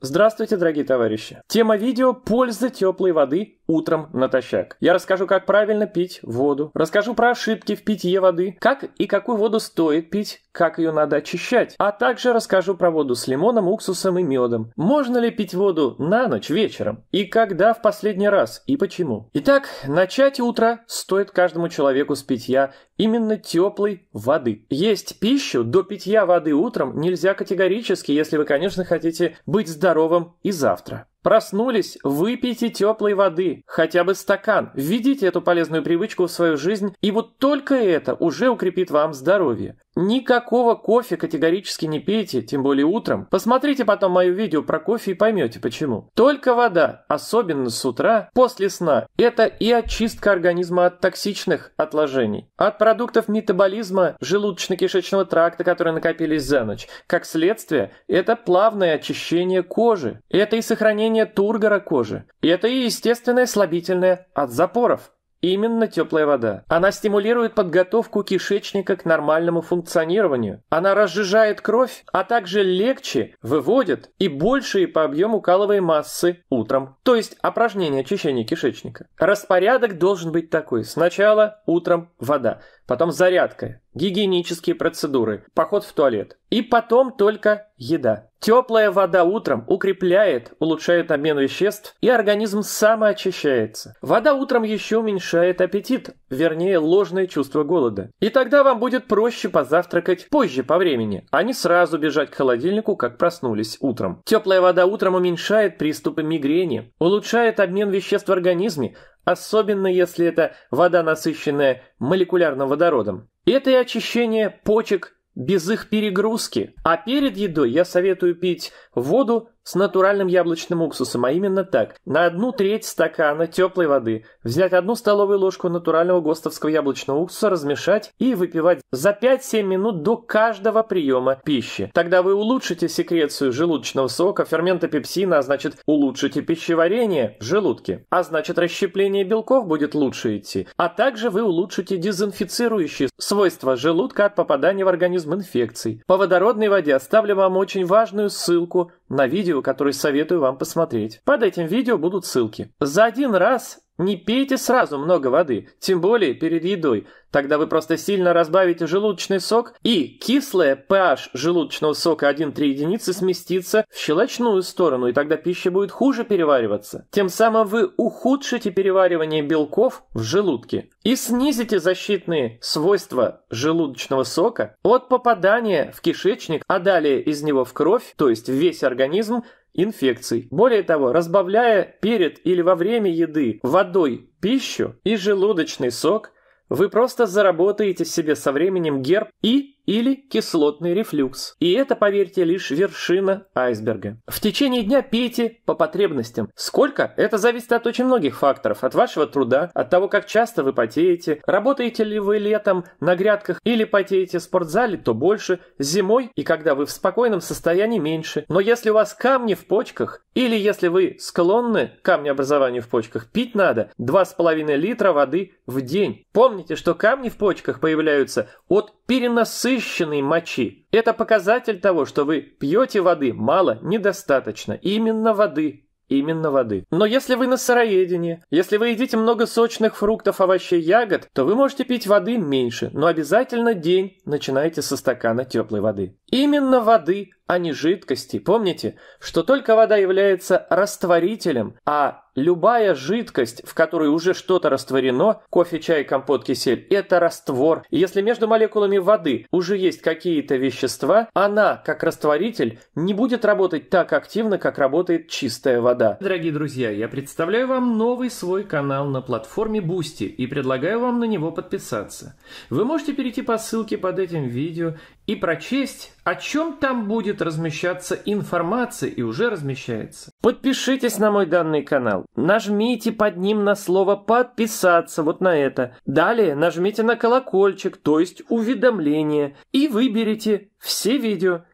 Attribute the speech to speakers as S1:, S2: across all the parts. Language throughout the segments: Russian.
S1: Здравствуйте, дорогие товарищи! Тема видео «Польза теплой воды утром натощак». Я расскажу, как правильно пить воду, расскажу про ошибки в питье воды, как и какую воду стоит пить, как ее надо очищать, а также расскажу про воду с лимоном, уксусом и медом. Можно ли пить воду на ночь вечером? И когда в последний раз? И почему? Итак, начать утро стоит каждому человеку с питья именно теплой воды. Есть пищу до питья воды утром нельзя категорически, если вы, конечно, хотите быть здоровым и завтра. Проснулись, выпейте теплой воды, хотя бы стакан, введите эту полезную привычку в свою жизнь, и вот только это уже укрепит вам здоровье. Никакого кофе категорически не пейте, тем более утром. Посмотрите потом мое видео про кофе и поймете почему. Только вода, особенно с утра, после сна, это и очистка организма от токсичных отложений, от продуктов метаболизма желудочно-кишечного тракта, которые накопились за ночь. Как следствие, это плавное очищение кожи, это и сохранение выделение тургора кожи. И это и естественное слабительное от запоров. Именно теплая вода. Она стимулирует подготовку кишечника к нормальному функционированию. Она разжижает кровь, а также легче выводит и большие по объему каловой массы утром. То есть опражнение очищения кишечника. Распорядок должен быть такой. Сначала утром вода потом зарядка, гигиенические процедуры, поход в туалет. И потом только еда. Теплая вода утром укрепляет, улучшает обмен веществ, и организм самоочищается. Вода утром еще уменьшает аппетит, вернее ложное чувство голода. И тогда вам будет проще позавтракать позже по времени, а не сразу бежать к холодильнику, как проснулись утром. Теплая вода утром уменьшает приступы мигрени, улучшает обмен веществ в организме, особенно если это вода, насыщенная молекулярным водородом. Это и очищение почек без их перегрузки. А перед едой я советую пить воду с натуральным яблочным уксусом, а именно так. На одну треть стакана теплой воды взять одну столовую ложку натурального гостовского яблочного уксуса, размешать и выпивать за 5-7 минут до каждого приема пищи. Тогда вы улучшите секрецию желудочного сока, фермента пепсина, а значит улучшите пищеварение в желудке. А значит расщепление белков будет лучше идти. А также вы улучшите дезинфицирующие свойства желудка от попадания в организм инфекций. По водородной воде оставлю вам очень важную ссылку на видео видео, которые советую вам посмотреть. Под этим видео будут ссылки. За один раз не пейте сразу много воды, тем более перед едой. Тогда вы просто сильно разбавите желудочный сок, и кислое pH желудочного сока 1-3 единицы сместится в щелочную сторону, и тогда пища будет хуже перевариваться. Тем самым вы ухудшите переваривание белков в желудке и снизите защитные свойства желудочного сока от попадания в кишечник, а далее из него в кровь, то есть в весь организм, инфекций. Более того, разбавляя перед или во время еды водой пищу и желудочный сок, вы просто заработаете себе со временем герб и или кислотный рефлюкс. И это, поверьте, лишь вершина айсберга. В течение дня пейте по потребностям. Сколько? Это зависит от очень многих факторов. От вашего труда, от того, как часто вы потеете, работаете ли вы летом на грядках или потеете в спортзале, то больше, зимой и когда вы в спокойном состоянии меньше. Но если у вас камни в почках или если вы склонны к камнеобразованию в почках, пить надо 2,5 литра воды в день. Помните, что камни в почках появляются от перенасыщения насыщенной мочи. Это показатель того, что вы пьете воды мало, недостаточно. Именно воды. Именно воды. Но если вы на сыроедении, если вы едите много сочных фруктов, овощей, ягод, то вы можете пить воды меньше, но обязательно день начинайте со стакана теплой воды. Именно воды, а не жидкости. Помните, что только вода является растворителем, а Любая жидкость, в которой уже что-то растворено, кофе, чай, компот, кисель, это раствор. Если между молекулами воды уже есть какие-то вещества, она, как растворитель, не будет работать так активно, как работает чистая вода. Дорогие друзья, я представляю вам новый свой канал на платформе Boosty и предлагаю вам на него подписаться. Вы можете перейти по ссылке под этим видео и прочесть, о чем там будет размещаться информация и уже размещается. Подпишитесь на мой данный канал. Нажмите под ним на слово «подписаться», вот на это. Далее нажмите на колокольчик, то есть уведомление, и выберите «Все видео».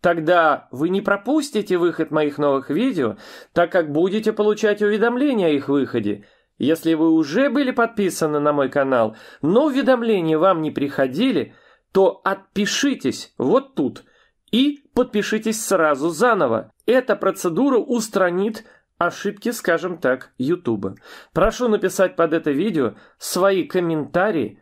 S1: Тогда вы не пропустите выход моих новых видео, так как будете получать уведомления о их выходе. Если вы уже были подписаны на мой канал, но уведомления вам не приходили – то отпишитесь вот тут и подпишитесь сразу заново. Эта процедура устранит ошибки, скажем так, Ютуба. Прошу написать под это видео свои комментарии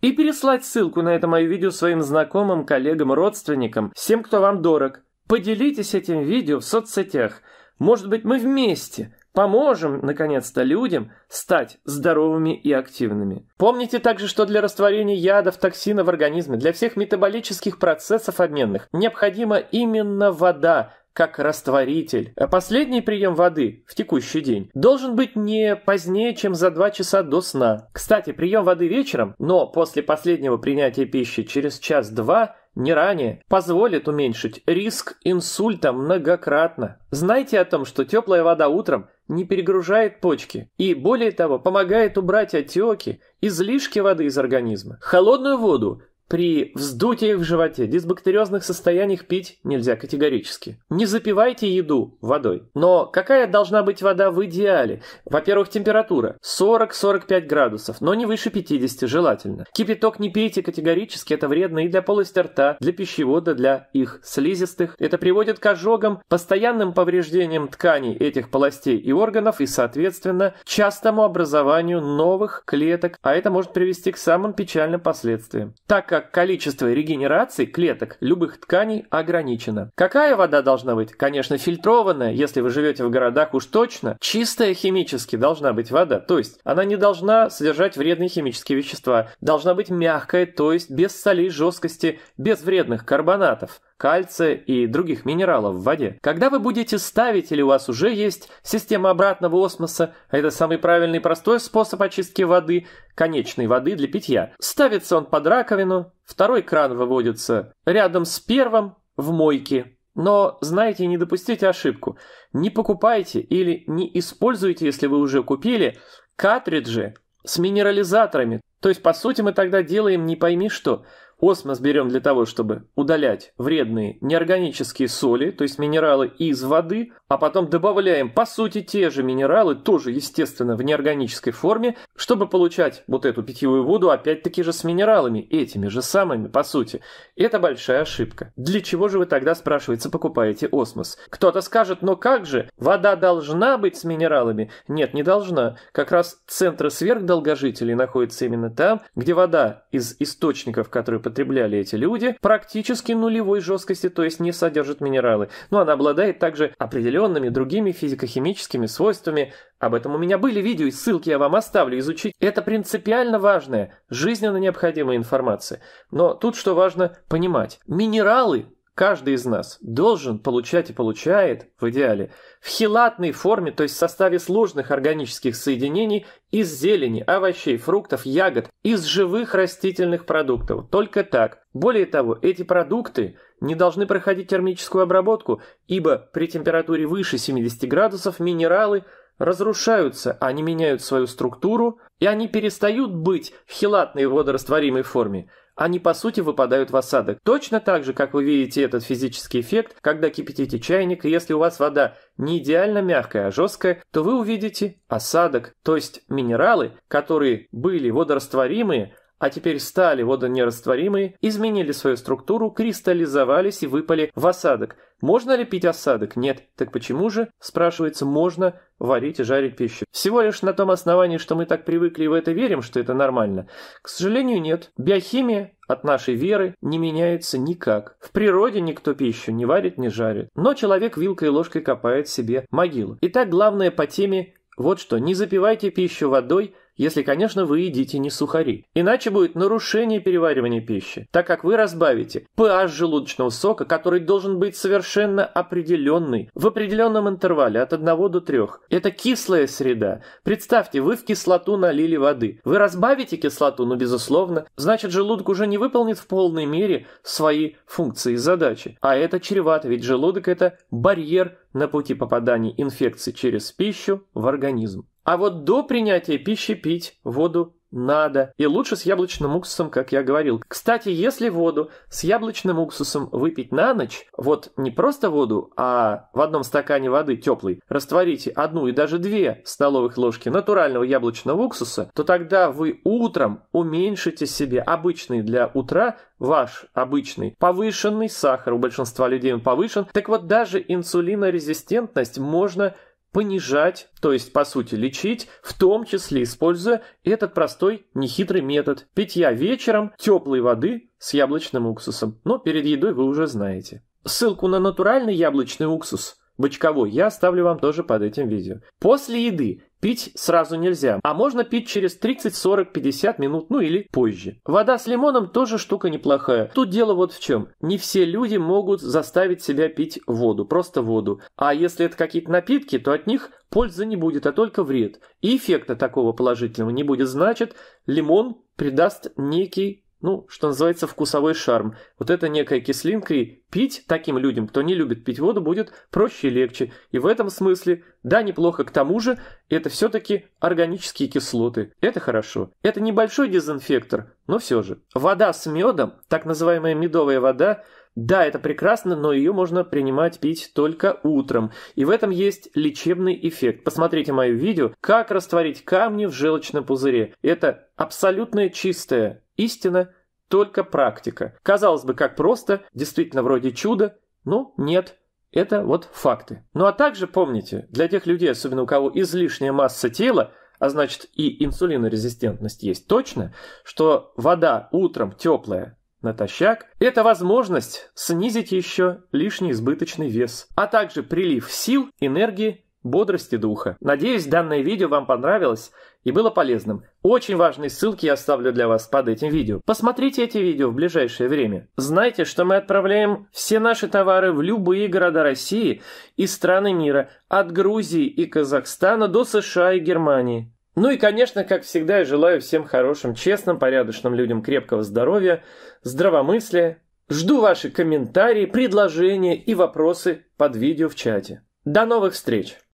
S1: и переслать ссылку на это мое видео своим знакомым, коллегам, родственникам, всем, кто вам дорог. Поделитесь этим видео в соцсетях. Может быть, мы вместе Поможем, наконец-то, людям стать здоровыми и активными. Помните также, что для растворения ядов, токсина в организме, для всех метаболических процессов обменных необходима именно вода, как растворитель. А последний прием воды в текущий день должен быть не позднее, чем за 2 часа до сна. Кстати, прием воды вечером, но после последнего принятия пищи через час-два не ранее, позволит уменьшить риск инсульта многократно. Знайте о том, что теплая вода утром – не перегружает почки и, более того, помогает убрать отеки, излишки воды из организма. Холодную воду при вздутиях в животе, дисбактериозных состояниях пить нельзя категорически. Не запивайте еду водой. Но какая должна быть вода в идеале? Во-первых, температура 40-45 градусов, но не выше 50 желательно. Кипяток не пейте категорически, это вредно и для полости рта, для пищевода, для их слизистых. Это приводит к ожогам, постоянным повреждениям тканей этих полостей и органов и, соответственно, частому образованию новых клеток, а это может привести к самым печальным последствиям. Так как как количество регенерации клеток любых тканей ограничено. Какая вода должна быть? Конечно, фильтрованная, если вы живете в городах уж точно. Чистая химически должна быть вода, то есть она не должна содержать вредные химические вещества, должна быть мягкая, то есть без солей жесткости, без вредных карбонатов кальция и других минералов в воде. Когда вы будете ставить или у вас уже есть система обратного осмоса, это самый правильный простой способ очистки воды, конечной воды для питья. Ставится он под раковину, второй кран выводится рядом с первым в мойке. Но, знаете, не допустите ошибку. Не покупайте или не используйте, если вы уже купили, картриджи с минерализаторами. То есть, по сути, мы тогда делаем не пойми что – Осмос берем для того, чтобы удалять вредные неорганические соли, то есть минералы из воды, а потом добавляем, по сути, те же минералы, тоже, естественно, в неорганической форме, чтобы получать вот эту питьевую воду, опять-таки же с минералами, этими же самыми, по сути. Это большая ошибка. Для чего же вы тогда, спрашивается, покупаете осмос? Кто-то скажет, но как же, вода должна быть с минералами? Нет, не должна. Как раз центры сверхдолгожителей находятся именно там, где вода из источников, которые потребляли эти люди, практически нулевой жесткости, то есть не содержит минералы. Но она обладает также определенными другими физико-химическими свойствами. Об этом у меня были видео и ссылки я вам оставлю изучить. Это принципиально важная, жизненно необходимая информация. Но тут что важно понимать. Минералы каждый из нас должен получать и получает, в идеале, в хилатной форме, то есть в составе сложных органических соединений из зелени, овощей, фруктов, ягод, из живых растительных продуктов. Только так. Более того, эти продукты не должны проходить термическую обработку, ибо при температуре выше 70 градусов минералы разрушаются, они меняют свою структуру, и они перестают быть в хилатной водорастворимой форме они по сути выпадают в осадок. Точно так же, как вы видите этот физический эффект, когда кипятите чайник, и если у вас вода не идеально мягкая, а жесткая, то вы увидите осадок, то есть минералы, которые были водорастворимые, а теперь стали водонерастворимые, изменили свою структуру, кристаллизовались и выпали в осадок. Можно ли пить осадок? Нет. Так почему же, спрашивается, можно варить и жарить пищу. Всего лишь на том основании, что мы так привыкли и в это верим, что это нормально. К сожалению, нет. Биохимия от нашей веры не меняется никак. В природе никто пищу не варит, не жарит. Но человек вилкой и ложкой копает себе могилу. Итак, главное по теме вот что. Не запивайте пищу водой – если, конечно, вы едите не сухари. Иначе будет нарушение переваривания пищи, так как вы разбавите pH желудочного сока, который должен быть совершенно определенный, в определенном интервале от 1 до 3. Это кислая среда. Представьте, вы в кислоту налили воды. Вы разбавите кислоту, но, ну, безусловно, значит, желудок уже не выполнит в полной мере свои функции и задачи. А это чревато, ведь желудок – это барьер на пути попадания инфекции через пищу в организм. А вот до принятия пищи пить воду надо. И лучше с яблочным уксусом, как я говорил. Кстати, если воду с яблочным уксусом выпить на ночь, вот не просто воду, а в одном стакане воды теплой растворите одну и даже две столовых ложки натурального яблочного уксуса, то тогда вы утром уменьшите себе обычный для утра ваш обычный повышенный сахар. У большинства людей он повышен. Так вот, даже инсулинорезистентность можно понижать, то есть по сути лечить, в том числе используя этот простой нехитрый метод питья вечером теплой воды с яблочным уксусом. Но перед едой вы уже знаете. Ссылку на натуральный яблочный уксус бычковой я оставлю вам тоже под этим видео. После еды Пить сразу нельзя, а можно пить через 30, 40, 50 минут, ну или позже. Вода с лимоном тоже штука неплохая. Тут дело вот в чем. Не все люди могут заставить себя пить воду, просто воду. А если это какие-то напитки, то от них пользы не будет, а только вред. И эффекта такого положительного не будет. Значит, лимон придаст некий ну, что называется, вкусовой шарм. Вот это некая кислинка, и пить таким людям, кто не любит пить воду, будет проще и легче. И в этом смысле, да, неплохо, к тому же, это все-таки органические кислоты. Это хорошо. Это небольшой дезинфектор, но все же. Вода с медом, так называемая медовая вода, да, это прекрасно, но ее можно принимать пить только утром. И в этом есть лечебный эффект. Посмотрите мое видео «Как растворить камни в желчном пузыре». Это абсолютно чистая Истина – только практика. Казалось бы, как просто, действительно вроде чуда, но нет – это вот факты. Ну а также помните, для тех людей, особенно у кого излишняя масса тела, а значит и инсулинорезистентность есть точно, что вода утром теплая натощак – это возможность снизить еще лишний избыточный вес, а также прилив сил, энергии бодрости духа. Надеюсь, данное видео вам понравилось и было полезным. Очень важные ссылки я оставлю для вас под этим видео. Посмотрите эти видео в ближайшее время. Знайте, что мы отправляем все наши товары в любые города России и страны мира, от Грузии и Казахстана до США и Германии. Ну и, конечно, как всегда, я желаю всем хорошим, честным, порядочным людям крепкого здоровья, здравомыслия. Жду ваши комментарии, предложения и вопросы под видео в чате. До новых встреч!